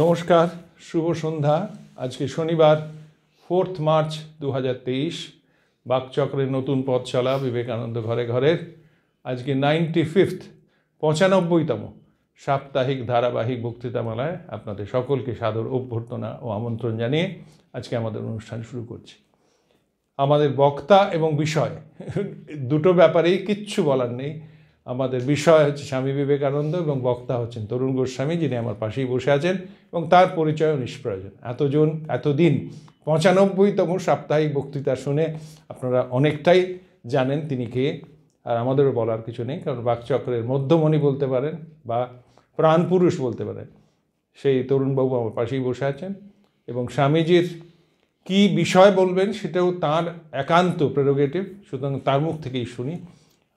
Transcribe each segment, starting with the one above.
নমস্কার শুভ সন্ধ্যা আজকে শনিবার ফোর্থ মার্চ দু হাজার তেইশ বাকচক্রের নতুন পথ চলা বিবেকানন্দ ঘরে ঘরের আজকে নাইনটি ফিফথ পঁচানব্বইতম সাপ্তাহিক ধারাবাহিক বক্তৃতামালায় আপনাদের সকলকে সাদর অভ্যর্থনা ও আমন্ত্রণ জানিয়ে আজকে আমাদের অনুষ্ঠান শুরু করছি আমাদের বক্তা এবং বিষয় দুটো ব্যাপারেই কিচ্ছু বলার নেই আমাদের বিষয় হচ্ছে স্বামী বিবেকানন্দ এবং বক্তা হচ্ছেন তরুণ গোস্বামী যিনি আমার পাশেই বসে আছেন এবং তার পরিচয় নিষ্প্রয়োজন এতজন এতদিন পঁচানব্বইতম সাপ্তাহিক বক্তৃতা শুনে আপনারা অনেকটাই জানেন তিনি কে আর আমাদেরও বলার কিছু নেই কারণ বাকচক্রের মধ্যমণি বলতে পারেন বা প্রাণপুরুষ বলতে পারেন সেই তরুণবাবু আমার পাশেই বসে আছেন এবং স্বামীজির কি বিষয় বলবেন সেটাও তার একান্ত প্রেরোগেটিভ সুতরাং তার মুখ থেকেই শুনি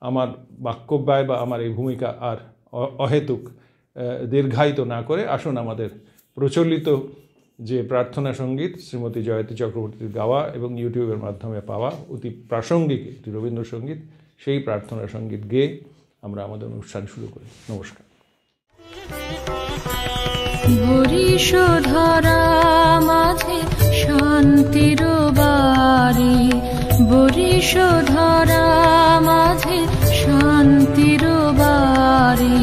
আমার বাক্য ব্যয় বা আমার এই ভূমিকা আর অহেতুক দীর্ঘায়িত না করে আসুন আমাদের প্রচলিত যে প্রার্থনা সঙ্গীত শ্রীমতী জয়তী চক্রবর্তীর গাওয়া এবং ইউটিউবের মাধ্যমে পাওয়া অতি প্রাসঙ্গিক একটি রবীন্দ্রসঙ্গীত সেই প্রার্থনা সঙ্গীত গেয়ে আমরা আমাদের অনুষ্ঠান শুরু করি নমস্কার শান্তির বাড়ি বরিষ মাঝে শান্তির বাড়ি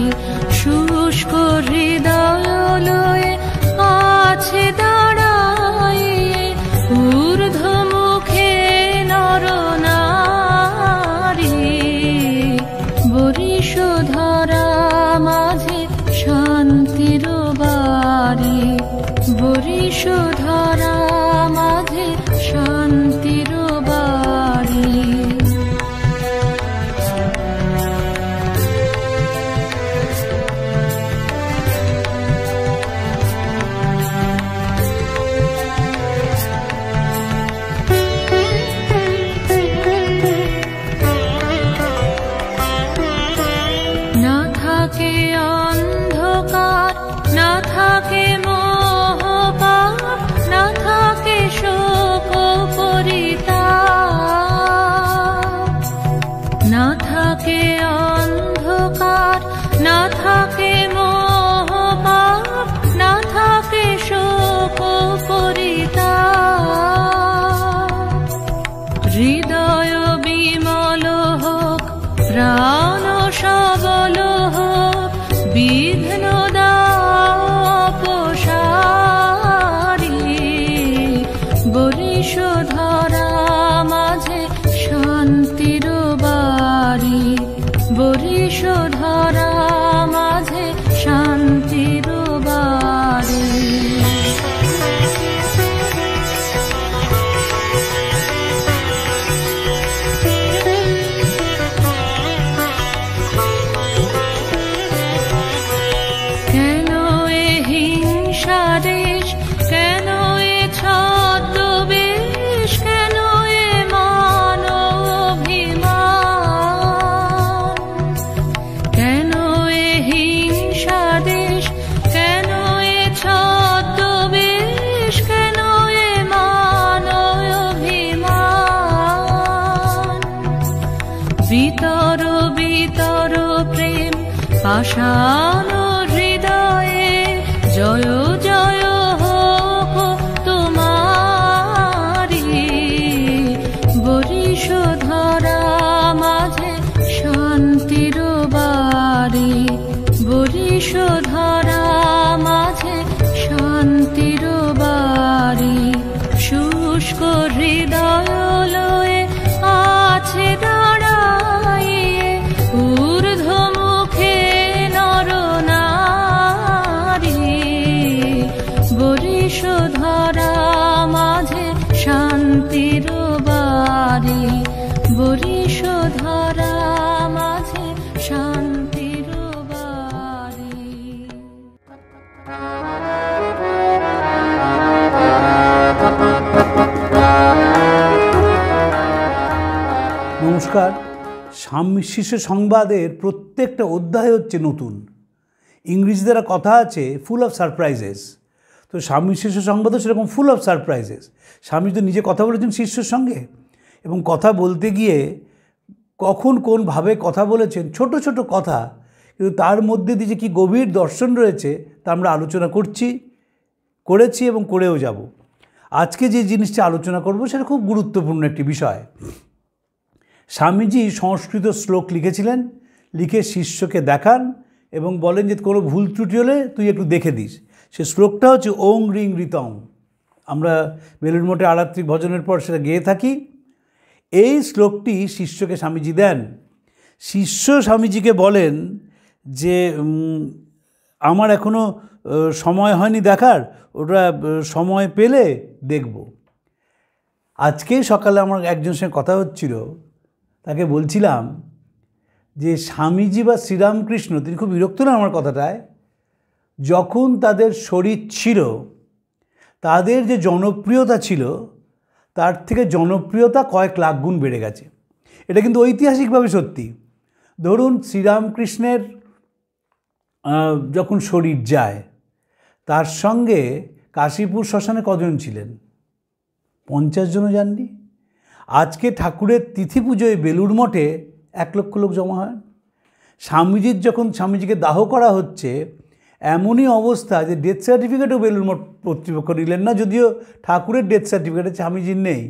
上。নমস্কার স্বামী শিশু সংবাদের প্রত্যেকটা অধ্যায় হচ্ছে নতুন ইংরেজি দ্বারা কথা আছে ফুল অফ সারপ্রাইজেস তো স্বামী শিশু সংবাদও সেরকম ফুল অফ সারপ্রাইজেস স্বামী তো নিজে কথা বলেছেন শিষ্যর সঙ্গে এবং কথা বলতে গিয়ে কখন কোনভাবে কথা বলেছেন ছোট ছোট কথা কিন্তু তার মধ্যে দিয়ে যে কী গভীর দর্শন রয়েছে তা আমরা আলোচনা করছি করেছি এবং করেও যাব আজকে যে জিনিসটা আলোচনা করব সেটা খুব গুরুত্বপূর্ণ একটি বিষয় স্বামীজি সংস্কৃত শ্লোক লিখেছিলেন লিখে শিষ্যকে দেখান এবং বলেন যে কোনো ভুল ত্রুটি হলে তুই একটু দেখে দিস সে শ্লোকটা হচ্ছে ওং রিং রিতং আমরা বেলুর মোটে আরাত্রিক ভজনের পর সেটা গেয়ে থাকি এই শ্লোকটি শিষ্যকে স্বামীজি দেন শিষ্য স্বামীজিকে বলেন যে আমার এখনও সময় হয়নি দেখার ওটা সময় পেলে দেখব আজকেই সকালে আমার একজন সঙ্গে কথা হচ্ছিল তাকে বলছিলাম যে স্বামীজি বা শ্রীরামকৃষ্ণ তিনি খুব বিরক্ত না আমার কথাটায় যখন তাদের শরীর ছিল তাদের যে জনপ্রিয়তা ছিল তার থেকে জনপ্রিয়তা কয়েক লাখ গুণ বেড়ে গেছে এটা কিন্তু ঐতিহাসিকভাবে সত্যি ধরুন শ্রীরামকৃষ্ণের যখন শরীর যায় তার সঙ্গে কাশীপুর শ্মশানে কজন ছিলেন পঞ্চাশ জনও যাননি আজকে ঠাকুরের তিথি পুজোয় বেলুর মঠে এক লক্ষ লোক জমা হয় স্বামীজির যখন স্বামীজিকে দাহ করা হচ্ছে এমনই অবস্থা যে ডেথ সার্টিফিকেটও বেলুর মঠ কর্তৃপক্ষ নিলেন না যদিও ঠাকুরের ডেথ সার্টিফিকেটে স্বামীজির নেই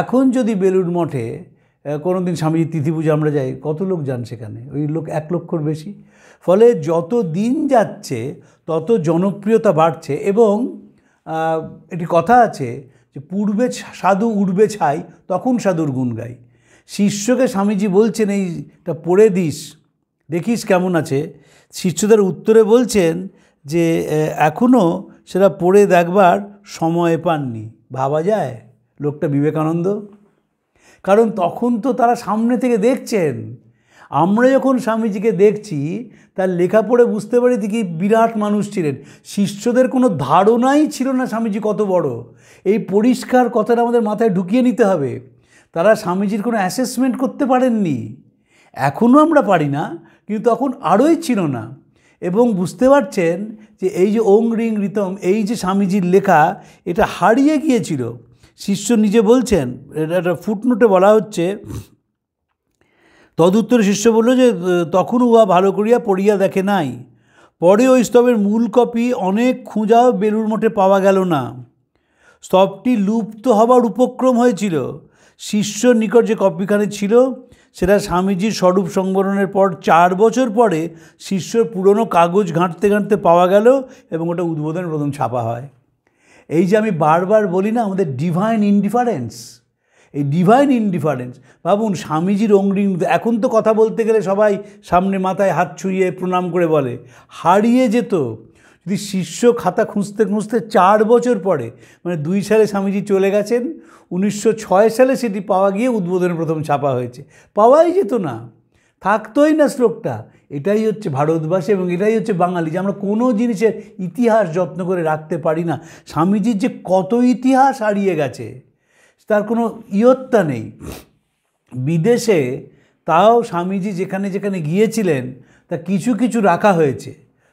এখন যদি বেলুর মঠে কোনো দিন স্বামীজির তিথি পুজো আমরা যাই কত লোক যান সেখানে ওই লোক এক লক্ষর বেশি ফলে যত দিন যাচ্ছে তত জনপ্রিয়তা বাড়ছে এবং এটি কথা আছে যে পূর্বে সাধু উঠবে ছাই তখন সাধুর গুণ গাই শিষ্যকে স্বামীজি বলছেন এইটা পড়ে দিস দেখিস কেমন আছে শিষ্যদের উত্তরে বলছেন যে এখনও সেটা পড়ে দেখবার সময় পাননি ভাবা যায় লোকটা বিবেকানন্দ কারণ তখন তো তারা সামনে থেকে দেখছেন আমরা যখন স্বামীজিকে দেখছি তার লেখা পড়ে বুঝতে পারি দেখি বিরাট মানুষ ছিলেন শিষ্যদের কোনো ধারণাই ছিল না স্বামীজি কত বড় এই পরিষ্কার কথাটা আমাদের মাথায় ঢুকিয়ে নিতে হবে তারা স্বামীজির কোনো অ্যাসেসমেন্ট করতে পারেননি এখনও আমরা পারি না কিন্তু তখন আরোই ছিল না এবং বুঝতে পারছেন যে এই যে ওং রিং রিতম এই যে স্বামীজির লেখা এটা হারিয়ে গিয়েছিল শিষ্য নিজে বলছেন এটা একটা ফুটনোটে বলা হচ্ছে তদুত্তর শিষ্য বলল যে তখন উহা ভালো করিয়া পড়িয়া দেখে নাই পরে ওই স্তবের মূল কপি অনেক খুঁজাও বেলুর মঠে পাওয়া গেল না স্তবটি লুপ্ত হবার উপক্রম হয়েছিল শিষ্য নিকট যে কপিখানে ছিল সেটা স্বামীজির স্বরূপ সংবরণের পর চার বছর পরে শিষ্যর পুরনো কাগজ ঘাঁটতে ঘাঁটতে পাওয়া গেল এবং ওটা উদ্বোধন প্রথম ছাপা হয় এই যে আমি বারবার বলি না আমাদের ডিভাইন ইনডিফারেন্স এই ডিভাইন ইনডিফারেন্স ভাবুন স্বামীজির অঙ্গরিং এখন তো কথা বলতে গেলে সবাই সামনে মাথায় হাত ছুঁয়ে প্রণাম করে বলে হারিয়ে যেত যদি শিষ্য খাতা খুঁজতে খুঁজতে চার বছর পরে মানে দুই সালে স্বামীজি চলে গেছেন উনিশশো সালে সেটি পাওয়া গিয়ে উদ্বোধনে প্রথম ছাপা হয়েছে পাওয়াই যেত না থাকতোই না শ্লোকটা এটাই হচ্ছে ভারতবাসী এবং এটাই হচ্ছে বাঙালি যে আমরা কোনো জিনিসের ইতিহাস যত্ন করে রাখতে পারি না স্বামীজির যে কত ইতিহাস হারিয়ে গেছে তার কোনো ইয়ত্তা নেই বিদেশে তাও স্বামীজি যেখানে যেখানে গিয়েছিলেন তা কিছু কিছু রাখা হয়েছে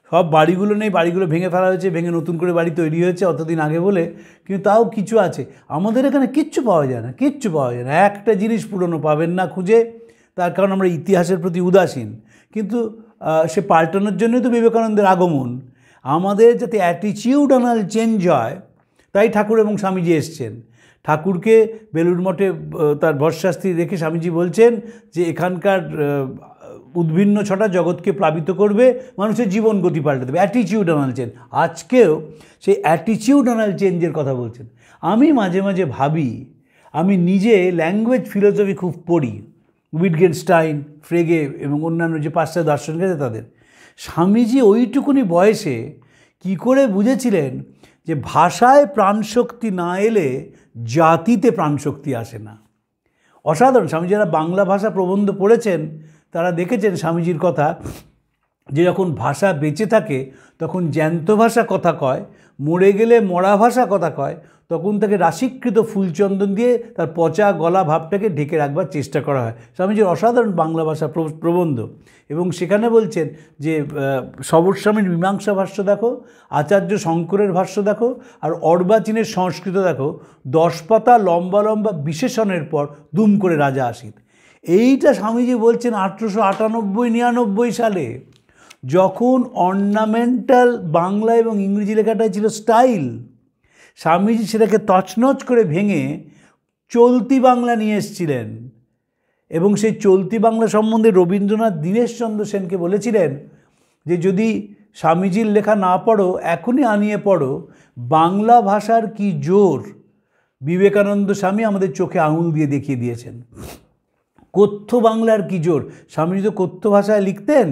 সব বাড়িগুলো নেই বাড়িগুলো ভেঙে ফেলা হয়েছে ভেঙে নতুন করে বাড়ি তৈরি হয়েছে অতদিন আগে বলে কিন্তু তাও কিছু আছে আমাদের এখানে কিচ্ছু পাওয়া যায় না কিচ্ছু পাওয়া যায় না একটা জিনিস পুরনো পাবেন না খুঁজে তার কারণ আমরা ইতিহাসের প্রতি উদাসীন কিন্তু সে পাল্টানোর জন্যই তো বিবেকানন্দের আগমন আমাদের যাতে অ্যাটিচিউডানাল চেঞ্জ হয় তাই ঠাকুর এবং স্বামীজি এসছেন ঠাকুরকে বেলুর মঠে তার ভরসাস্তি রেখে স্বামীজি বলছেন যে এখানকার উদ্ভিন্ন ছটা জগৎকে প্লাবিত করবে মানুষের জীবন গতি পাল্টে দেবে অ্যাটিচিউড চেন আজকেও সেই অ্যাটিচিউড আনাল চেঞ্জের কথা বলছেন আমি মাঝে মাঝে ভাবি আমি নিজে ল্যাঙ্গুয়েজ ফিলোসফি খুব পড়ি স্টাইন ফ্রেগে এবং অন্যান্য যে পাশ্চাত্য দর্শন গেছে তাদের স্বামীজি ওইটুকুনি বয়সে কি করে বুঝেছিলেন যে ভাষায় প্রাণশক্তি না এলে জাতিতে প্রাণশক্তি আসে না অসাধারণ স্বামী যারা বাংলা ভাষা প্রবন্ধ পড়েছেন তারা দেখেছেন স্বামীজির কথা যে যখন ভাষা বেঁচে থাকে তখন জ্যান্ত ভাষা কথা কয় মরে গেলে মরা ভাষা কথা কয় তখন তাকে রাশিকৃত ফুলচন্দন দিয়ে তার পচা গলা ভাবটাকে ঢেকে রাখবার চেষ্টা করা হয় স্বামীজির অসাধারণ বাংলা ভাষা প্রবন্ধ এবং সেখানে বলছেন যে সবরস্বামীর মীমাংসা ভাষ্য দেখো আচার্য শঙ্করের ভাষ্য দেখো আর অর্বাচীনের সংস্কৃত দেখো দশ পাতা লম্বা লম্বা বিশেষণের পর দুম করে রাজা আসিত এইটা স্বামীজি বলছেন আঠেরোশো আটানব্বই নিরানব্বই সালে যখন অর্নামেন্টাল বাংলা এবং ইংরেজি লেখাটাই ছিল স্টাইল স্বামীজি সেটাকে তছনছ করে ভেঙে চলতি বাংলা নিয়ে এসেছিলেন এবং সেই চলতি বাংলা সম্বন্ধে রবীন্দ্রনাথ দীনেশচন্দ্র সেনকে বলেছিলেন যে যদি স্বামীজির লেখা না পড়ো এখনই আনিয়ে পড়ো বাংলা ভাষার কি জোর বিবেকানন্দ স্বামী আমাদের চোখে আঙুল দিয়ে দেখিয়ে দিয়েছেন কথ্য বাংলার কি জোর স্বামীজি তো কথ্য ভাষায় লিখতেন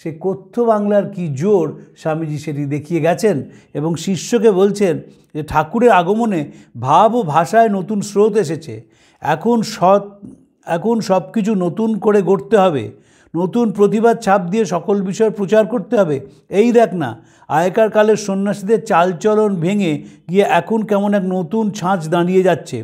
সে কথ্য বাংলার কি জোর স্বামীজি সেটি দেখিয়ে গেছেন এবং শিষ্যকে বলছেন যে ঠাকুরের আগমনে ভাব ও ভাষায় নতুন স্রোত এসেছে এখন সৎ এখন সব কিছু নতুন করে গড়তে হবে নতুন প্রতিবাদ ছাপ দিয়ে সকল বিষয় প্রচার করতে হবে এই দেখ না আয়কার কালের সন্ন্যাসীদের চালচলন ভেঙে গিয়ে এখন কেমন এক নতুন ছাঁচ দাঁড়িয়ে যাচ্ছে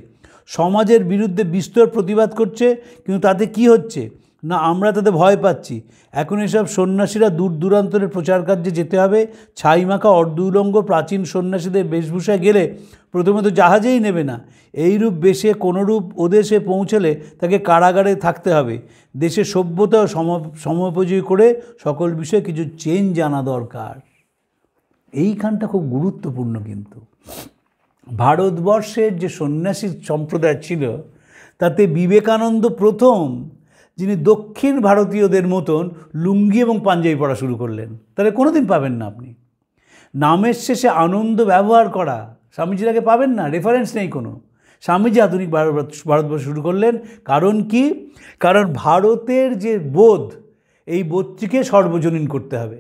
সমাজের বিরুদ্ধে বিস্তর প্রতিবাদ করছে কিন্তু তাতে কি হচ্ছে না আমরা তাতে ভয় পাচ্ছি এখন এসব সন্ন্যাসীরা দূর দূরান্তরের প্রচার কার্যে যেতে হবে ছাইমাখা অর্ধউলঙ্গ প্রাচীন সন্ন্যাসীদের বেশভূষায় গেলে প্রথমত জাহাজেই নেবে না এইরূপ বেশে কোনোরূপ ওদেশে পৌঁছলে তাকে কারাগারে থাকতে হবে দেশে সভ্যতা সম সমপজয়ী করে সকল বিষয়ে কিছু চেঞ্জ জানা দরকার এইখানটা খুব গুরুত্বপূর্ণ কিন্তু ভারতবর্ষের যে সন্ন্যাসী সম্প্রদায় ছিল তাতে বিবেকানন্দ প্রথম যিনি দক্ষিণ ভারতীয়দের মতন লুঙ্গি এবং পাঞ্জাবি পড়া শুরু করলেন তাহলে কোনো দিন পাবেন না আপনি নামের শেষে আনন্দ ব্যবহার করা স্বামীজির আগে পাবেন না রেফারেন্স নেই কোনো স্বামীজি আধুনিক ভারত ভারতবর্ষ শুরু করলেন কারণ কি কারণ ভারতের যে বোধ এই বোধটিকে সর্বজনীন করতে হবে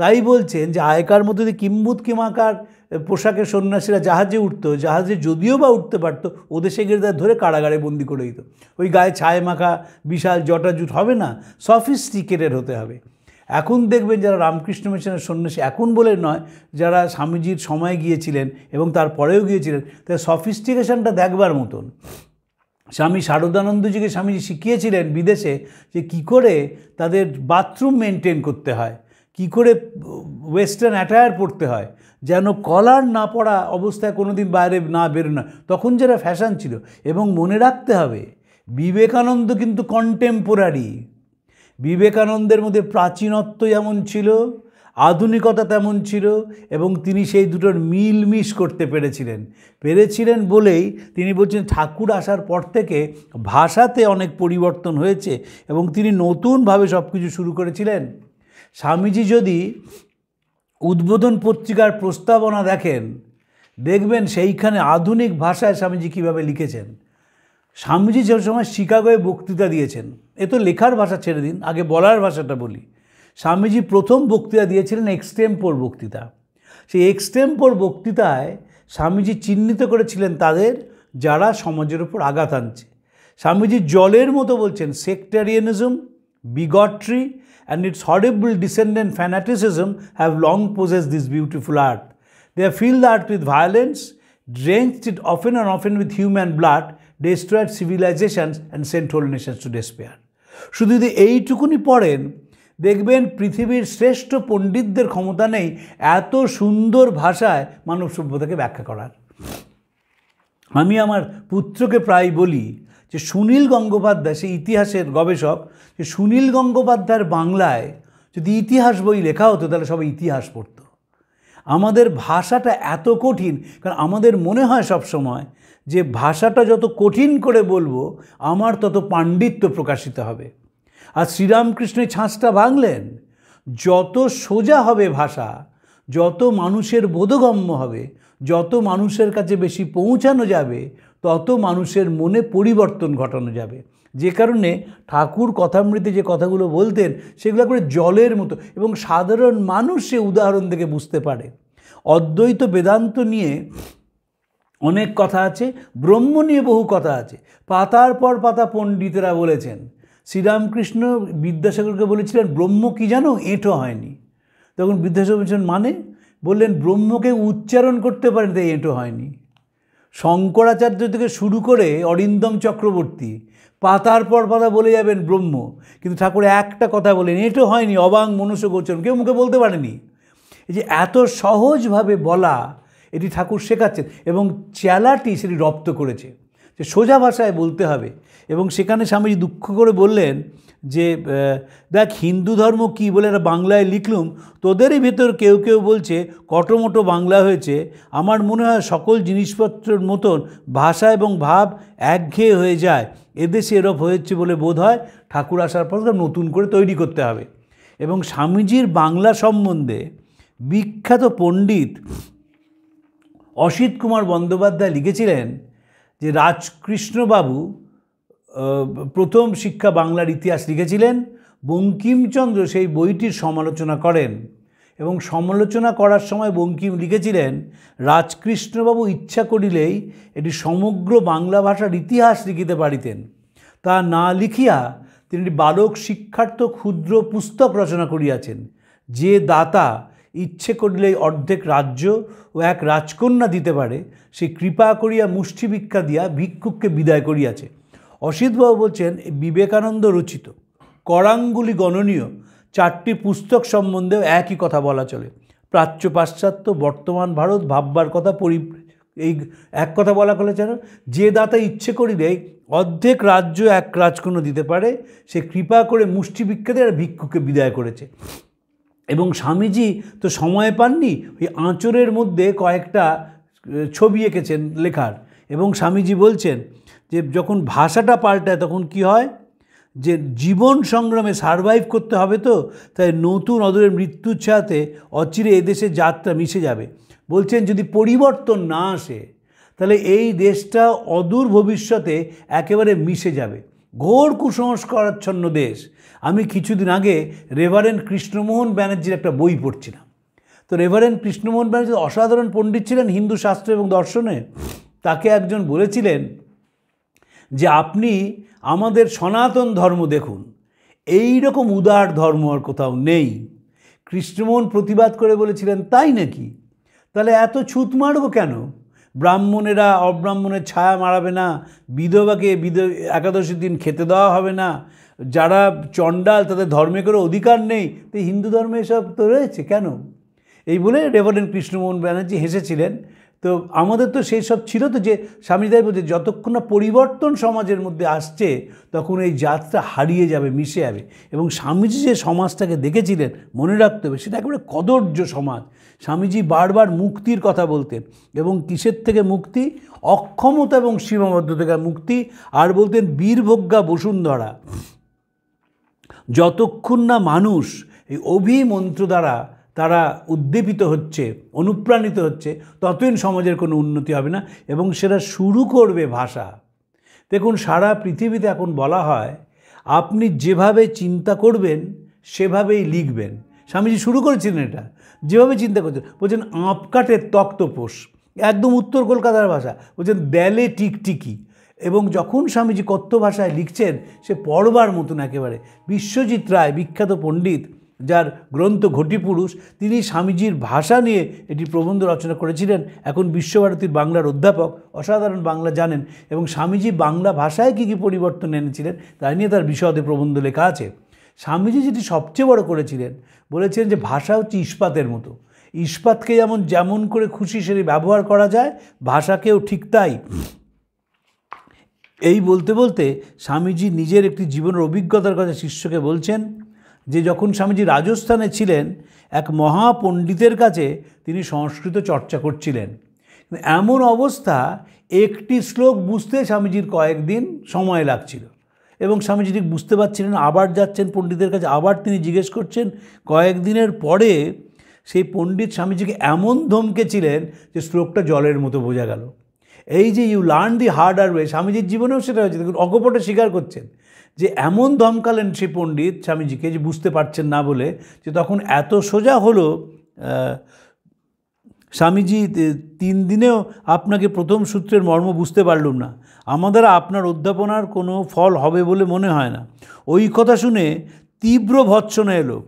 তাই বলছেন যে আয়কার মধ্যে যদি কিম্বুত কিমাকার পোশাকের সন্ন্যাসীরা জাহাজে উঠতো জাহাজে যদিও বা উঠতে পারতো ও দেশে গিয়ে ধরে কারাগারে বন্দি করে দিত ওই গায়ে ছায় মাখা বিশাল জটাজুট হবে না সফিস্টিকেটেড হতে হবে এখন দেখবেন যারা রামকৃষ্ণ মিশনের সন্ন্যাসী এখন বলে নয় যারা স্বামীজির সময় গিয়েছিলেন এবং তারপরেও গিয়েছিলেন তাই সফিস্টিকেশনটা দেখবার মতন স্বামী শারদানন্দজিকে স্বামীজি শিখিয়েছিলেন বিদেশে যে কি করে তাদের বাথরুম মেনটেন করতে হয় কি করে ওয়েস্টার্ন অ্যাটায়ার পড়তে হয় যেন কলার না পড়া অবস্থায় কোনো দিন বাইরে না বেরোনো তখন যেটা ফ্যাশান ছিল এবং মনে রাখতে হবে বিবেকানন্দ কিন্তু কন্টেম্পোরারি বিবেকানন্দের মধ্যে প্রাচীনত্ব যেমন ছিল আধুনিকতা তেমন ছিল এবং তিনি সেই দুটোর মিল মিস করতে পেরেছিলেন পেরেছিলেন বলেই তিনি বলছেন ঠাকুর আসার পর থেকে ভাষাতে অনেক পরিবর্তন হয়েছে এবং তিনি নতুনভাবে সব কিছু শুরু করেছিলেন স্বামীজি যদি উদ্বোধন পত্রিকার প্রস্তাবনা দেখেন দেখবেন সেইখানে আধুনিক ভাষায় স্বামীজি কীভাবে লিখেছেন স্বামীজি সব সময় শিকাগোয় বক্তৃতা দিয়েছেন এ তো লেখার ভাষা ছেড়ে দিন আগে বলার ভাষাটা বলি স্বামীজি প্রথম বক্তৃতা দিয়েছিলেন এক্সটেম্পোর বক্তৃতা সেই এক্সটেম্পোর বক্তৃতায় স্বামীজি চিহ্নিত করেছিলেন তাদের যারা সমাজের উপর আঘাত আনছে স্বামীজি জলের মতো বলছেন সেক্টারিয়ানিজম বিগট্রি and its horrible descendant fanaticism have long possessed this beautiful art. They have filled the art with violence, drenched it often and often with human blood, destroyed civilizations and sent whole nations to despair. শুধু যদি এইটুকুনি পড়েন দেখবেন পৃথিবীর শ্রেষ্ঠ পণ্ডিতদের ক্ষমতা নেই এত সুন্দর ভাষায় মানব সভ্যতাকে ব্যাখ্যা করার আমি আমার পুত্রকে প্রায় বলি যে সুনীল গঙ্গোপাধ্যায় সেই ইতিহাসের গবেষক যে সুনীল গঙ্গোপাধ্যায়ের বাংলায় যদি ইতিহাস বই লেখা হতো তাহলে সবাই ইতিহাস পড়ত আমাদের ভাষাটা এত কঠিন কারণ আমাদের মনে হয় সব সময় যে ভাষাটা যত কঠিন করে বলবো আমার তত পাণ্ডিত্য প্রকাশিত হবে আর শ্রীরামকৃষ্ণের ছাঁচটা ভাঙলেন যত সোজা হবে ভাষা যত মানুষের বোধগম্য হবে যত মানুষের কাছে বেশি পৌঁছানো যাবে তত মানুষের মনে পরিবর্তন ঘটানো যাবে যে কারণে ঠাকুর কথামৃতে যে কথাগুলো বলতেন সেগুলো করে জলের মতো এবং সাধারণ মানুষ সে উদাহরণ থেকে বুঝতে পারে অদ্বৈত বেদান্ত নিয়ে অনেক কথা আছে ব্রহ্ম নিয়ে বহু কথা আছে পাতার পর পাতা পণ্ডিতেরা বলেছেন শ্রীরামকৃষ্ণ বিদ্যাসাগরকে বলেছিলেন ব্রহ্ম কি জানো এঁটো হয়নি তখন বিদ্যাসাগর বলেছেন মানে বললেন ব্রহ্মকে উচ্চারণ করতে পারেন তাই এঁটো হয়নি শঙ্করাচার্য থেকে শুরু করে অরিন্দম চক্রবর্তী পাতার পর পাতা বলে যাবেন ব্রহ্ম কিন্তু ঠাকুর একটা কথা বলেন এটা হয়নি অবাং মনুষ্য গোচরণ কেউ মুখে বলতে পারেনি এই যে এত সহজভাবে বলা এটি ঠাকুর শেখাচ্ছেন এবং চেলাটি সেটি রপ্ত করেছে যে সোজা ভাষায় বলতে হবে এবং সেখানে স্বামীজি দুঃখ করে বললেন যে দেখ হিন্দু ধর্ম কি বলে একটা বাংলায় লিখলুম তোদেরই ভেতর কেউ কেউ বলছে কটমোটো বাংলা হয়েছে আমার মনে হয় সকল জিনিসপত্রের মতন ভাষা এবং ভাব একঘেয়ে হয়ে যায় এদেশে এরপ হয়েছে বলে বোধ হয় ঠাকুর আসার পর নতুন করে তৈরি করতে হবে এবং স্বামীজির বাংলা সম্বন্ধে বিখ্যাত পণ্ডিত অসিত কুমার বন্দ্যোপাধ্যায় লিখেছিলেন যে রাজকৃষ্ণবাবু প্রথম শিক্ষা বাংলার ইতিহাস লিখেছিলেন বঙ্কিমচন্দ্র সেই বইটির সমালোচনা করেন এবং সমালোচনা করার সময় বঙ্কিম লিখেছিলেন রাজকৃষ্ণবাবু ইচ্ছা করিলেই এটি সমগ্র বাংলা ভাষার ইতিহাস লিখিতে পারিতেন তা না লিখিয়া তিনি বালক শিক্ষার্থ ক্ষুদ্র পুস্তক রচনা করিয়াছেন যে দাতা ইচ্ছে করিলেই অর্ধেক রাজ্য ও এক রাজকন্যা দিতে পারে সে কৃপা করিয়া মুষ্টিভিক্ষা দিয়া ভিক্ষুককে বিদায় করিয়াছে অসিতবাবু বলছেন বিবেকানন্দ রচিত করাঙ্গুলি গণনীয় চারটি পুস্তক সম্বন্ধেও একই কথা বলা চলে প্রাচ্য পাশ্চাত্য বর্তমান ভারত ভাববার কথা পরি এই এক কথা বলা করে যেন যে দাতা ইচ্ছে করিলে অর্ধেক রাজ্য এক রাজকন্য দিতে পারে সে কৃপা করে মুষ্টিভিক্ষাতে আর ভিক্ষুকে বিদায় করেছে এবং স্বামীজি তো সময় পাননি ওই আঁচড়ের মধ্যে কয়েকটা ছবি এঁকেছেন লেখার এবং স্বামীজি বলছেন যে যখন ভাষাটা পাল্টায় তখন কি হয় যে জীবন সংগ্রামে সারভাইভ করতে হবে তো তাই নতুন অদূরে মৃত্যুর ছাতে অচিরে এদেশে যাত্রা মিশে যাবে বলছেন যদি পরিবর্তন না আসে তাহলে এই দেশটা অদূর ভবিষ্যতে একেবারে মিশে যাবে ঘোর কুসংস্কারাচ্ছন্ন দেশ আমি কিছুদিন আগে রেভারেন্ড কৃষ্ণমোহন ব্যানার্জির একটা বই পড়ছিলাম তো রেভারেন্ড কৃষ্ণমোহন ব্যানার্জি অসাধারণ পণ্ডিত ছিলেন হিন্দু শাস্ত্র এবং দর্শনে তাকে একজন বলেছিলেন যে আপনি আমাদের সনাতন ধর্ম দেখুন এই রকম উদার ধর্ম আর কোথাও নেই কৃষ্ণমোহন প্রতিবাদ করে বলেছিলেন তাই নাকি তাহলে এত ছুত মারব কেন ব্রাহ্মণেরা অব্রাহ্মণের ছায়া মারাবে না বিধবাকে বিধ একাদশীর দিন খেতে দেওয়া হবে না যারা চণ্ডাল তাদের ধর্মে করে অধিকার নেই তো হিন্দু ধর্মে এসব তো রয়েছে কেন এই বলে রেভারেন্ট কৃষ্ণমোহন ব্যানার্জি হেসেছিলেন তো আমাদের তো সেই সব ছিল তো যে স্বামীদাই বলছে যতক্ষণ না পরিবর্তন সমাজের মধ্যে আসছে তখন এই জাতটা হারিয়ে যাবে মিশে যাবে এবং স্বামীজি যে সমাজটাকে দেখেছিলেন মনে রাখতে হবে সেটা একেবারে কদর্য সমাজ স্বামীজি বারবার মুক্তির কথা বলতেন এবং কিসের থেকে মুক্তি অক্ষমতা এবং সীমাবদ্ধ থেকে মুক্তি আর বলতেন বীরভজ্ঞা বসুন্ধরা যতক্ষণ না মানুষ এই অভিমন্ত্র দ্বারা তারা উদ্দীপিত হচ্ছে অনুপ্রাণিত হচ্ছে ততদিন সমাজের কোনো উন্নতি হবে না এবং সেটা শুরু করবে ভাষা দেখুন সারা পৃথিবীতে এখন বলা হয় আপনি যেভাবে চিন্তা করবেন সেভাবেই লিখবেন স্বামীজি শুরু করেছিলেন এটা যেভাবে চিন্তা করছেন বলছেন আঁপকাঠের তক্তপোষ একদম উত্তর কলকাতার ভাষা বলছেন দেলে টিকটিকি এবং যখন স্বামীজি কথ্য ভাষায় লিখছেন সে পড়বার মতন একেবারে বিশ্বজিৎ রায় বিখ্যাত পণ্ডিত যার গ্রন্থ ঘটিপুরুষ তিনি স্বামীজির ভাষা নিয়ে এটি প্রবন্ধ রচনা করেছিলেন এখন বিশ্বভারতীর বাংলার অধ্যাপক অসাধারণ বাংলা জানেন এবং স্বামীজি বাংলা ভাষায় কী কী পরিবর্তন এনেছিলেন তাই নিয়ে তার বিশদে প্রবন্ধ লেখা আছে স্বামীজি যেটি সবচেয়ে বড় করেছিলেন বলেছিলেন যে ভাষা হচ্ছে ইস্পাতের মতো ইস্পাতকে যেমন যেমন করে খুশি সেটি ব্যবহার করা যায় ভাষাকেও ঠিক তাই এই বলতে বলতে স্বামীজি নিজের একটি জীবনের অভিজ্ঞতার কথা শিষ্যকে বলছেন যে যখন স্বামীজি রাজস্থানে ছিলেন এক মহাপণ্ডিতের কাছে তিনি সংস্কৃত চর্চা করছিলেন এমন অবস্থা একটি শ্লোক বুঝতে স্বামীজির কয়েকদিন সময় লাগছিল এবং স্বামীজি ঠিক বুঝতে পারছিলেন আবার যাচ্ছেন পণ্ডিতের কাছে আবার তিনি জিজ্ঞেস করছেন কয়েকদিনের পরে সেই পণ্ডিত স্বামীজিকে এমন ধমকেছিলেন যে শ্লোকটা জলের মতো বোঝা গেল এই যে you learn the harder way স্বামীজির জীবনেও সেটা হয়েছে দেখুন অকপটে স্বীকার করছেন যে এমন দমকালেন সেই পণ্ডিত স্বামীজিকে যে বুঝতে পারছেন না বলে যে তখন এত সোজা হলো স্বামীজি তিন দিনেও আপনাকে প্রথম সূত্রের মর্ম বুঝতে পারলুম না আমাদের আপনার অধ্যাপনার কোনো ফল হবে বলে মনে হয় না ওই কথা শুনে তীব্র ভৎসনা এলো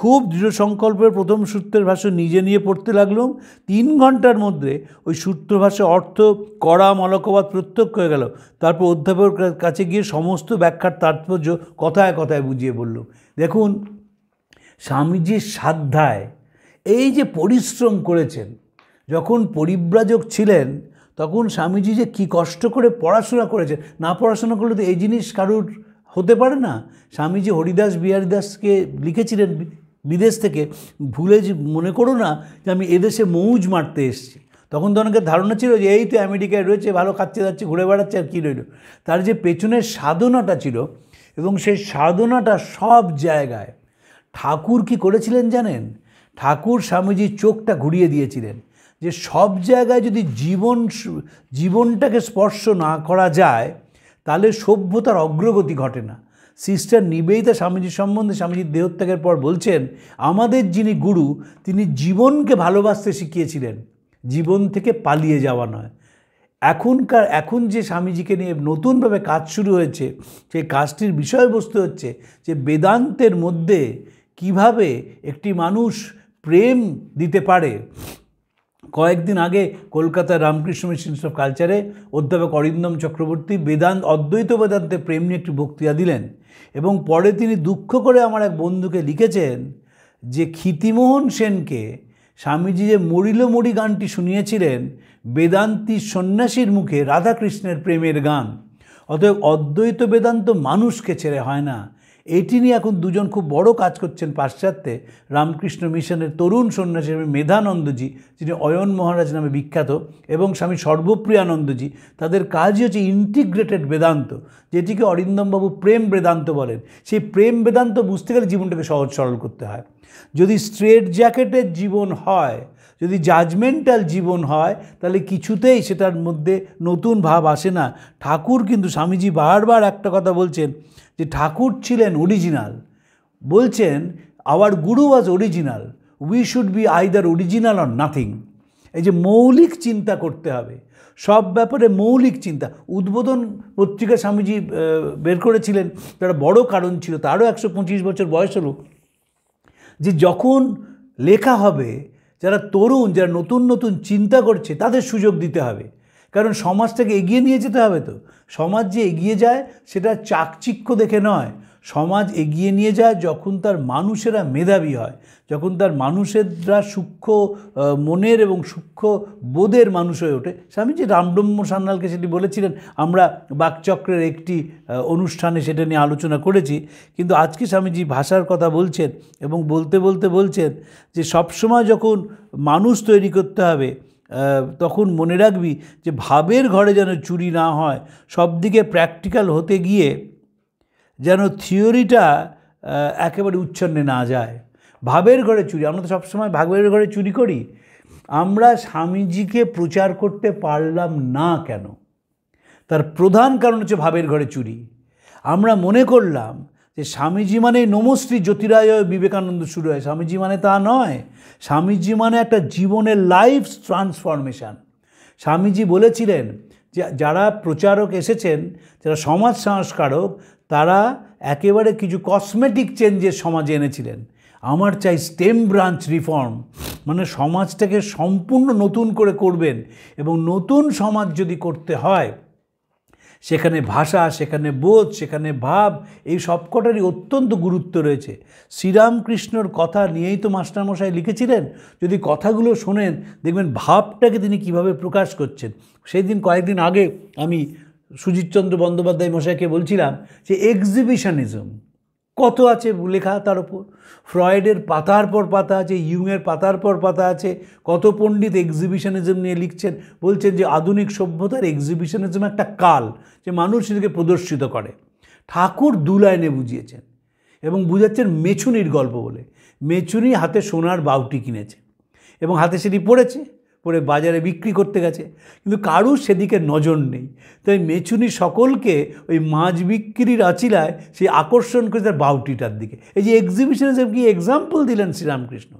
খুব দৃঢ় সংকল্পের প্রথম সূত্রের ভাষ্য নিজে নিয়ে পড়তে লাগলাম তিন ঘন্টার মধ্যে ওই সূত্র ভাষ্য অর্থ কড়া মলকবাদ প্রত্যক্ষ হয়ে গেল তারপর অধ্যাপকের কাছে গিয়ে সমস্ত ব্যাখ্যার তাৎপর্য কথায় কথায় বুঝিয়ে বলল দেখুন স্বামীজির সাধ্যায় এই যে পরিশ্রম করেছেন যখন পরিব্রাজক ছিলেন তখন স্বামীজি যে কী কষ্ট করে পড়াশোনা করেছেন না পড়াশোনা করলে তো এই জিনিস কারুর হতে পারে না স্বামীজি হরিদাস বিহারিদাসকে লিখেছিলেন বিদেশ থেকে ভুলে মনে করো না যে আমি এদেশে মৌজ মারতে এসেছি তখন তো অনেকের ধারণা ছিল যে এই তো আমেরিকায় রয়েছে ভালো খাচ্ছে যাচ্ছে ঘুরে বেড়াচ্ছে আর কী রইল তার যে পেছনের সাধনাটা ছিল এবং সেই সাধনাটা সব জায়গায় ঠাকুর কি করেছিলেন জানেন ঠাকুর স্বামীজির চোখটা ঘুরিয়ে দিয়েছিলেন যে সব জায়গায় যদি জীবন জীবনটাকে স্পর্শ না করা যায় তাহলে সভ্যতার অগ্রগতি ঘটে না সিস্টার নিবেদিতা স্বামীজির সম্বন্ধে স্বামীজির দেহত্যাগের পর বলছেন আমাদের যিনি গুরু তিনি জীবনকে ভালোবাসতে শিখিয়েছিলেন জীবন থেকে পালিয়ে যাওয়া নয় এখনকার এখন যে স্বামীজিকে নিয়ে নতুনভাবে কাজ শুরু হয়েছে সেই কাজটির বিষয়বস্তু হচ্ছে যে বেদান্তের মধ্যে কিভাবে একটি মানুষ প্রেম দিতে পারে কয়েকদিন আগে কলকাতার রামকৃষ্ণ মিশন অফ কালচারে অধ্যাপক অরিন্দম চক্রবর্তী বেদান্ত অদ্বৈত বেদান্তে প্রেম নিয়ে একটি বক্তৃতা দিলেন এবং পরে তিনি দুঃখ করে আমার এক বন্ধুকে লিখেছেন যে ক্ষিতিমোহন সেনকে স্বামীজি যে মরিল মরি গানটি শুনিয়েছিলেন বেদান্তি সন্ন্যাসীর মুখে রাধাকৃষ্ণের প্রেমের গান অতএব অদ্বৈত বেদান্ত মানুষকে ছেড়ে হয় না এটি নিয়ে এখন দুজন খুব বড় কাজ করছেন পাশ্চাত্যে রামকৃষ্ণ মিশনের তরুণ সন্ন্যাসী স্বামী মেধানন্দজি যিনি অয়ন মহারাজ নামে বিখ্যাত এবং স্বামী সর্বপ্রিয়ানন্দজি তাদের কাজই হচ্ছে ইন্টিগ্রেটেড বেদান্ত যেটিকে অরিন্দমবাবু প্রেম বেদান্ত বলেন সেই প্রেম বেদান্ত বুঝতে গেলে জীবনটাকে সহজ সরল করতে হয় যদি স্ট্রেট জ্যাকেটের জীবন হয় যদি জাজমেন্টাল জীবন হয় তাহলে কিছুতেই সেটার মধ্যে নতুন ভাব আসে না ঠাকুর কিন্তু স্বামীজি বারবার একটা কথা বলছেন যে ঠাকুর ছিলেন অরিজিনাল বলছেন our guru was original we should be either original or nothing এই যে মৌলিক চিন্তা করতে হবে সব ব্যাপারে মৌলিক চিন্তা উদ্বোধন পত্রিকা স্বামীজি বের করেছিলেন তার বড় কারণ ছিল তারও একশো পঁচিশ বছর বয়স হল যে যখন লেখা হবে যারা তরুণ যারা নতুন নতুন চিন্তা করছে তাদের সুযোগ দিতে হবে কারণ সমাজটাকে এগিয়ে নিয়ে যেতে হবে তো সমাজ যে এগিয়ে যায় সেটা চাকচিক্য দেখে নয় সমাজ এগিয়ে নিয়ে যায় যখন তার মানুষেরা মেধাবী হয় যখন তার মানুষেরা সূক্ষ্ম মনের এবং সূক্ষ্ম বোধের মানুষ হয়ে ওঠে স্বামীজি রামডম্ম সান্যালকে সেটি বলেছিলেন আমরা বাকচক্রের একটি অনুষ্ঠানে সেটা নিয়ে আলোচনা করেছি কিন্তু আজকে স্বামীজি ভাষার কথা বলছেন এবং বলতে বলতে বলছেন যে সবসময় যখন মানুষ তৈরি করতে হবে তখন মনে রাখবি যে ভাবের ঘরে যেন চুরি না হয় সব দিকে প্র্যাকটিক্যাল হতে গিয়ে যেন থিওরিটা একেবারে উচ্ছন্নে না যায় ভাবের ঘরে চুরি আমরা তো সবসময় ভাবের ঘরে চুরি করি আমরা স্বামীজিকে প্রচার করতে পারলাম না কেন তার প্রধান কারণ হচ্ছে ভাবের ঘরে চুরি আমরা মনে করলাম যে স্বামীজি মানে নমশ্রী জ্যোতিরায় বিবেকানন্দ শুরু হয় স্বামীজি মানে তা নয় স্বামীজি মানে একটা জীবনের লাইফ ট্রান্সফরমেশান স্বামীজি বলেছিলেন যে যারা প্রচারক এসেছেন যারা সমাজ সংস্কারক তারা একেবারে কিছু কসমেটিক চেঞ্জের সমাজে এনেছিলেন আমার চাই স্টেম ব্রাঞ্চ রিফর্ম মানে সমাজটাকে সম্পূর্ণ নতুন করে করবেন এবং নতুন সমাজ যদি করতে হয় সেখানে ভাষা সেখানে বোধ সেখানে ভাব এই সবকটারই অত্যন্ত গুরুত্ব রয়েছে শ্রীরামকৃষ্ণর কথা নিয়েই তো মাস্টারমশাই লিখেছিলেন যদি কথাগুলো শোনেন দেখবেন ভাবটাকে তিনি কিভাবে প্রকাশ করছেন সেই দিন কয়েকদিন আগে আমি সুজিতচন্দ্র বন্দ্যোপাধ্যায় মশাইকে বলছিলাম যে এক্সিবিশনিজম কত আছে লেখা তার ওপর ফ্রয়েডের পাতার পর পাতা আছে ইউংয়ের পাতার পর পাতা আছে কত পণ্ডিত এক্সিবিশনিজম নিয়ে লিখছেন বলছেন যে আধুনিক সভ্যতার এক্সিবিশনিজম একটা কাল যে মানুষ সেটাকে প্রদর্শিত করে ঠাকুর দু লাইনে বুঝিয়েছেন এবং বুঝাচ্ছেন মেছুনির গল্প বলে মেছুনি হাতে সোনার বাউটি কিনেছে এবং হাতে সেটি পড়েছে পরে বাজারে বিক্রি করতে গেছে কিন্তু কারুর সেদিকে নজর নেই তাই মেছুনি সকলকে ওই মাছ বিক্রির আচিলায় সেই আকর্ষণ করে তার বাউটিটার দিকে এই যে এক্সিবিশনে হিসেবে কি এক্সাম্পল দিলেন শ্রীরামকৃষ্ণ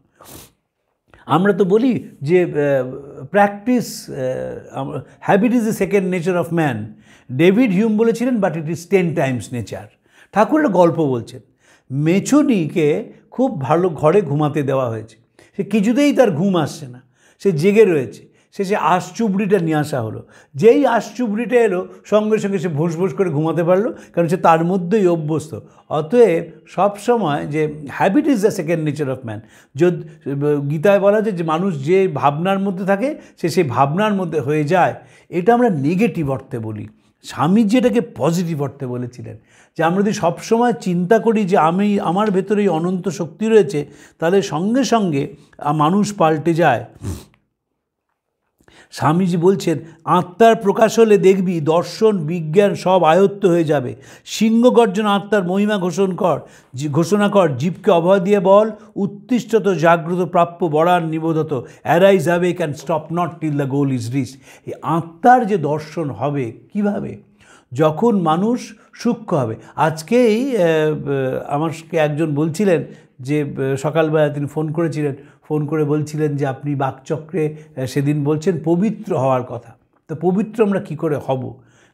আমরা তো বলি যে practice habit is the second nature of man David Hume বলেছিলেন but it is ten times nature ঠাকুরের গল্প বলছেন মেছুনিকে খুব ভালো ঘরে ঘুমাতে দেওয়া হয়েছে সে কিছুতেই তার ঘুম আসছে না সে জেগে রয়েছে সে সে আশচুবড়িটা নিয়ে আসা হলো যেই আশচুবড়িটা এলো সঙ্গে সঙ্গে সে ভোস ভোস করে ঘুমাতে পারলো কারণ সে তার মধ্যেই অভ্যস্ত অতএব সবসময় যে habit is the second nature of man যদি গীতায় বলা যে মানুষ যে ভাবনার মধ্যে থাকে সে সেই ভাবনার মধ্যে হয়ে যায় এটা আমরা নেগেটিভ অর্থে বলি স্বামীজি এটাকে পজিটিভ অর্থে বলেছিলেন যে আমরা যদি সবসময় চিন্তা করি যে আমি আমার ভেতরে অনন্ত শক্তি রয়েছে তাহলে সঙ্গে সঙ্গে মানুষ পাল্টে যায় স্বামীজি বলছেন আত্মার প্রকাশ হলে দেখবি দর্শন বিজ্ঞান সব আয়ত্ত হয়ে যাবে সিংহ গর্জন আত্মার মহিমা ঘোষণ কর ঘোষণা কর জীবকে অভয় দিয়ে বল উত্তিষ্ঠত জাগ্রত প্রাপ্য বরান নিবোধত অ্যারাইজ হবে can stop not till the goal is reach এই আত্মার যে দর্শন হবে কিভাবে যখন মানুষ সূক্ষ্ম হবে আজকেই আমাকে একজন বলছিলেন যে সকালবেলা তিনি ফোন করেছিলেন ফোন করে বলছিলেন যে আপনি বাকচক্রে সেদিন বলছেন পবিত্র হওয়ার কথা তো পবিত্র আমরা কি করে হব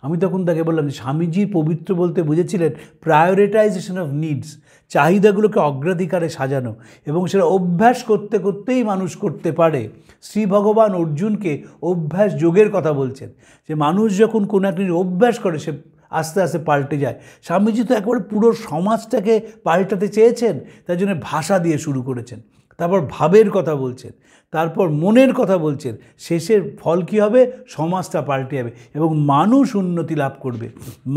আমি তখন তাকে বললাম যে স্বামীজি পবিত্র বলতে বুঝেছিলেন প্রায়োরিটাইজেশন অফ নিডস চাহিদাগুলোকে অগ্রাধিকারে সাজানো এবং সেটা অভ্যাস করতে করতেই মানুষ করতে পারে শ্রী ভগবান অর্জুনকে অভ্যাস যোগের কথা বলছেন যে মানুষ যখন কোনো এক অভ্যাস করে সে আস্তে আস্তে পাল্টে যায় স্বামীজি তো একবারে পুরো সমাজটাকে পাল্টাতে চেয়েছেন তার জন্য ভাষা দিয়ে শুরু করেছেন তারপর ভাবের কথা বলছেন তারপর মনের কথা বলছেন শেষের ফল কী হবে সমাজটা পাল্টে যাবে এবং মানুষ উন্নতি লাভ করবে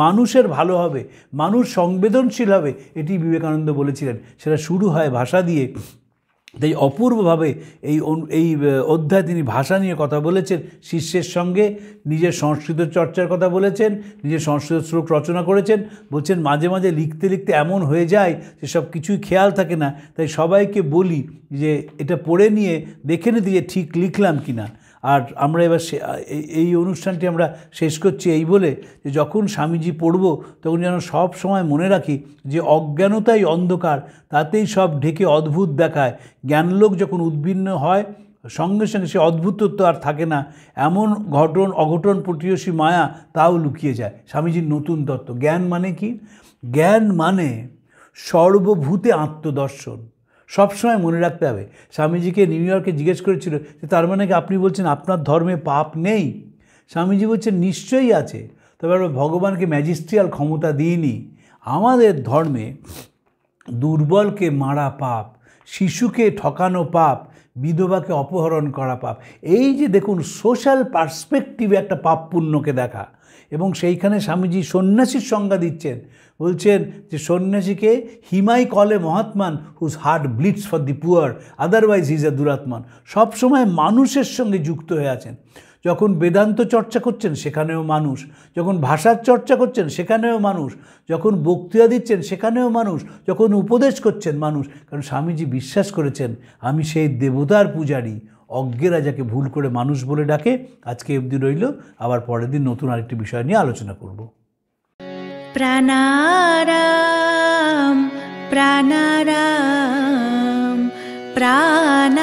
মানুষের ভালো হবে মানুষ সংবেদনশীল হবে এটি বিবেকানন্দ বলেছিলেন সেটা শুরু হয় ভাষা দিয়ে তাই অপূর্বভাবে এই এই অধ্যায় তিনি ভাষা নিয়ে কথা বলেছেন শিষ্যের সঙ্গে নিজের সংস্কৃত চর্চার কথা বলেছেন নিজের সংস্কৃত শ্লোক রচনা করেছেন বলছেন মাঝে মাঝে লিখতে লিখতে এমন হয়ে যায় যে সব কিছুই খেয়াল থাকে না তাই সবাইকে বলি যে এটা পড়ে নিয়ে দেখে নিতে যে ঠিক লিখলাম কি না আর আমরা এবার সে এই অনুষ্ঠানটি আমরা শেষ করছি এই বলে যে যখন স্বামীজি পড়ব তখন যেন সব সময় মনে রাখি যে অজ্ঞানতাই অন্ধকার তাতেই সব ঢেকে অদ্ভুত দেখায় জ্ঞানলোক যখন উদ্বিন্ন হয় সঙ্গে সঙ্গে সে অদ্ভুতত্ব আর থাকে না এমন ঘটন অঘটন প্রতিয়সী মায়া তাও লুকিয়ে যায় স্বামীজির নতুন তত্ত্ব জ্ঞান মানে কি জ্ঞান মানে সর্বভূতে আত্মদর্শন সবসময় মনে রাখতে হবে স্বামীজিকে নিউ ইয়র্কে জিজ্ঞেস করেছিল যে তার মানে কি আপনি বলছেন আপনার ধর্মে পাপ নেই স্বামীজি বলছেন নিশ্চয়ই আছে তবে আমরা ভগবানকে ম্যাজিস্ট্রিয়াল ক্ষমতা দিইনি আমাদের ধর্মে দুর্বলকে মারা পাপ শিশুকে ঠকানো পাপ বিধবাকে অপহরণ করা পাপ এই যে দেখুন সোশ্যাল পার্সপেক্টিভে একটা পাপ পুণ্যকে দেখা এবং সেইখানে স্বামীজি সন্ন্যাসীর সংজ্ঞা দিচ্ছেন বলছেন যে সন্ন্যাসীকে হিমাই কলে মহাত্মান whose heart bleeds for the poor otherwise he's a দুরাত্মান সবসময় মানুষের সঙ্গে যুক্ত হয়ে আছেন যখন বেদান্ত চর্চা করছেন সেখানেও মানুষ যখন ভাষার চর্চা করছেন সেখানেও মানুষ যখন বক্তৃতা দিচ্ছেন সেখানেও মানুষ যখন উপদেশ করছেন মানুষ কারণ স্বামীজি বিশ্বাস করেছেন আমি সেই দেবতার পূজারী অজ্ঞেরা যাকে ভুল করে মানুষ বলে ডাকে আজকে অবধি রইল আবার পরের দিন নতুন আরেকটি বিষয় নিয়ে আলোচনা করবো प्रानाराम प्राणाराम प्राण